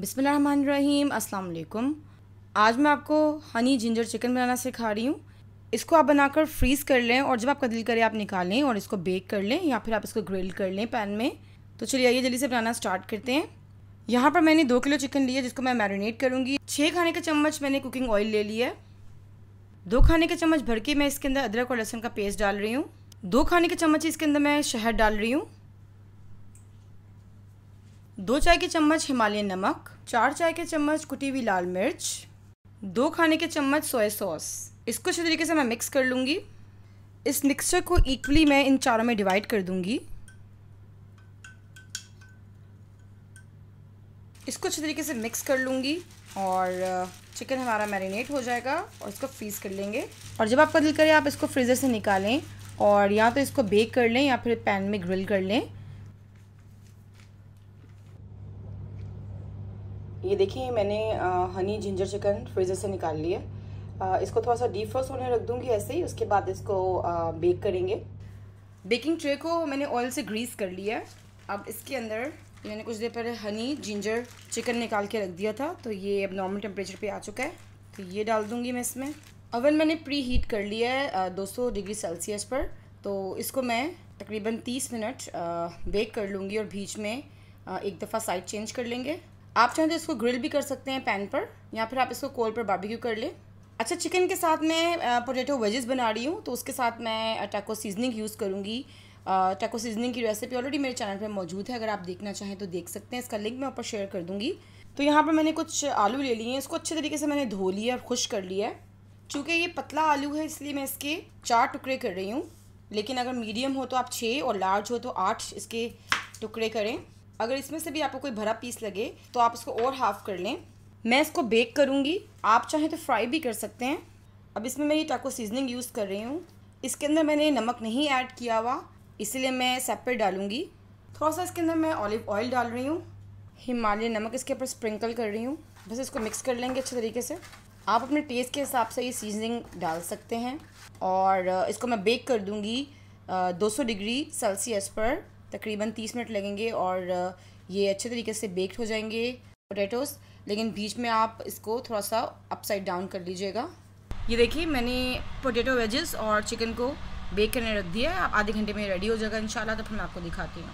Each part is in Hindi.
बिसमीम अस्सलाम वालेकुम आज मैं आपको हनी जिंजर चिकन बनाना सिखा रही हूँ इसको आप बनाकर फ्रीज़ कर लें और जब आपका दिल करे आप निकालें और इसको बेक कर लें या फिर आप इसको ग्रिल कर लें पैन में तो चलिए आइए जल्दी से बनाना स्टार्ट करते हैं यहाँ पर मैंने दो किलो चिकन लिया जिसको मैं मैरिनेट करूँगी छः खाने का चम्मच मैंने कुकिंग ऑयल ले लिया है दो खाने के चम्मच भर के मैं इसके अंदर अदरक और लहसुन का पेस्ट डाल रही हूँ दो खाने के चम्मच इसके अंदर मैं शहद डाल रही हूँ दो चाय के चम्मच हिमालयन नमक चार चाय के चम्मच कुटी हुई लाल मिर्च दो खाने के चम्मच सोया सॉस इसको अच्छे तरीके से मैं मिक्स कर लूँगी इस मिक्सचर को इक्वली मैं इन चारों में डिवाइड कर दूँगी इसको अच्छे तरीके से मिक्स कर लूँगी और चिकन हमारा मैरिनेट हो जाएगा और इसको फ्रीज़ कर लेंगे और जब आपका दिल करे आप इसको फ्रीज़र से निकालें और या तो इसको बेक कर लें या फिर पैन में ग्रिल कर लें ये देखिए मैंने हनी जिंजर चिकन फ्रीज़र से निकाल लिया इसको थोड़ा सा डीप फ्रोस्ट होने रख दूँगी ऐसे ही उसके बाद इसको बेक करेंगे बेकिंग ट्रे को मैंने ऑयल से ग्रीस कर लिया अब इसके अंदर मैंने कुछ देर पहले हनी जिंजर चिकन निकाल के रख दिया था तो ये अब नॉर्मल टेम्परेचर पर आ चुका है तो ये डाल दूँगी मैं इसमें अवन मैंने प्री हीट कर लिया है दो डिग्री सेल्सियस पर तो इसको मैं तकरीबन 30 मिनट बेक कर लूँगी और बीच में एक दफ़ा साइड चेंज कर लेंगे आप चाहें तो इसको ग्रिल भी कर सकते हैं पैन पर या फिर आप इसको कोल पर बारबेक्यू कर लें अच्छा चिकन के साथ मैं पोटैटो वेजेस बना रही हूँ तो उसके साथ मैं टैको सीजनिंग यूज़ करूँगी टैको सीजनिंग की रेसिपी ऑलरेडी मेरे चैनल पर मौजूद है अगर आप देखना चाहें तो देख सकते हैं इसका लिंक मैं ऊपर शेयर कर दूँगी तो यहाँ पर मैंने कुछ आलू ले लिए हैं इसको अच्छे तरीके से मैंने धो लिया और खुश कर लिया है चूँकि ये पतला आलू है इसलिए मैं इसके चार टुकड़े कर रही हूँ लेकिन अगर मीडियम हो तो आप छः और लार्ज हो तो आठ इसके टुकड़े करें अगर इसमें से भी आपको कोई भरा पीस लगे तो आप इसको और हाफ कर लें मैं इसको बेक करूँगी आप चाहें तो फ्राई भी कर सकते हैं अब इसमें मैं ये टाको सीजनिंग यूज़ कर रही हूँ इसके अंदर मैंने नमक नहीं ऐड किया हुआ इसलिए मैं सेपरेट डालूँगी थोड़ा सा इसके अंदर मैं ऑलिव ऑयल डाल रही हूँ हिमालय नमक इसके ऊपर स्प्रिंकल कर रही हूँ बस इसको मिक्स कर लेंगे अच्छे तरीके से आप अपने टेस्ट के हिसाब से ये सीजनिंग डाल सकते हैं और इसको मैं बेक कर दूँगी दो डिग्री सेल्सियस पर तकरीबन तीस मिनट लगेंगे और ये अच्छे तरीके से बेक्ड हो जाएंगे पोटैटोस लेकिन बीच में आप इसको थोड़ा सा अपसाइड डाउन कर लीजिएगा ये देखिए मैंने पोटैटो वेजेस और चिकन को बेक करने रख दिया है आप आधे घंटे में रेडी हो जाएगा इन शाला तो फिर मैं आपको दिखाती हूँ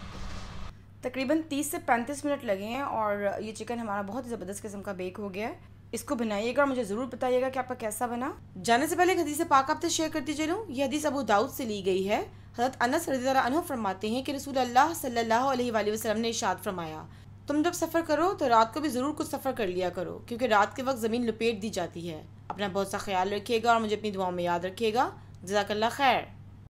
तकरीबन 30 से 35 मिनट लगे हैं और ये चिकन हमारा बहुत ही ज़बरदस्त किस्म का बेक हो गया है इसको बनाइएगा और मुझे ज़रूर बताइएगा कि आपका कैसा बना जाने से पहले एक हदीस पाक आपसे शेयर करती चलूँ यह हदीस अबू दाऊद से ली गई है हज़रत अनस रजी अनहु फरमाते हैं कि रसूल अल्लाह सल्लल्लाहु अलैहि वसल्लम ने इशाद फरमाया तुम जब सफ़र करो तो रात को भी ज़रूर कुछ सफ़र कर लिया करो क्योंकि रात के वक्त ज़मीन लपेट दी जाती है अपना बहुत सा ख्याल रखिएगा और मुझे अपनी दुआओं में याद रखिएगा जजाकल्ला खैर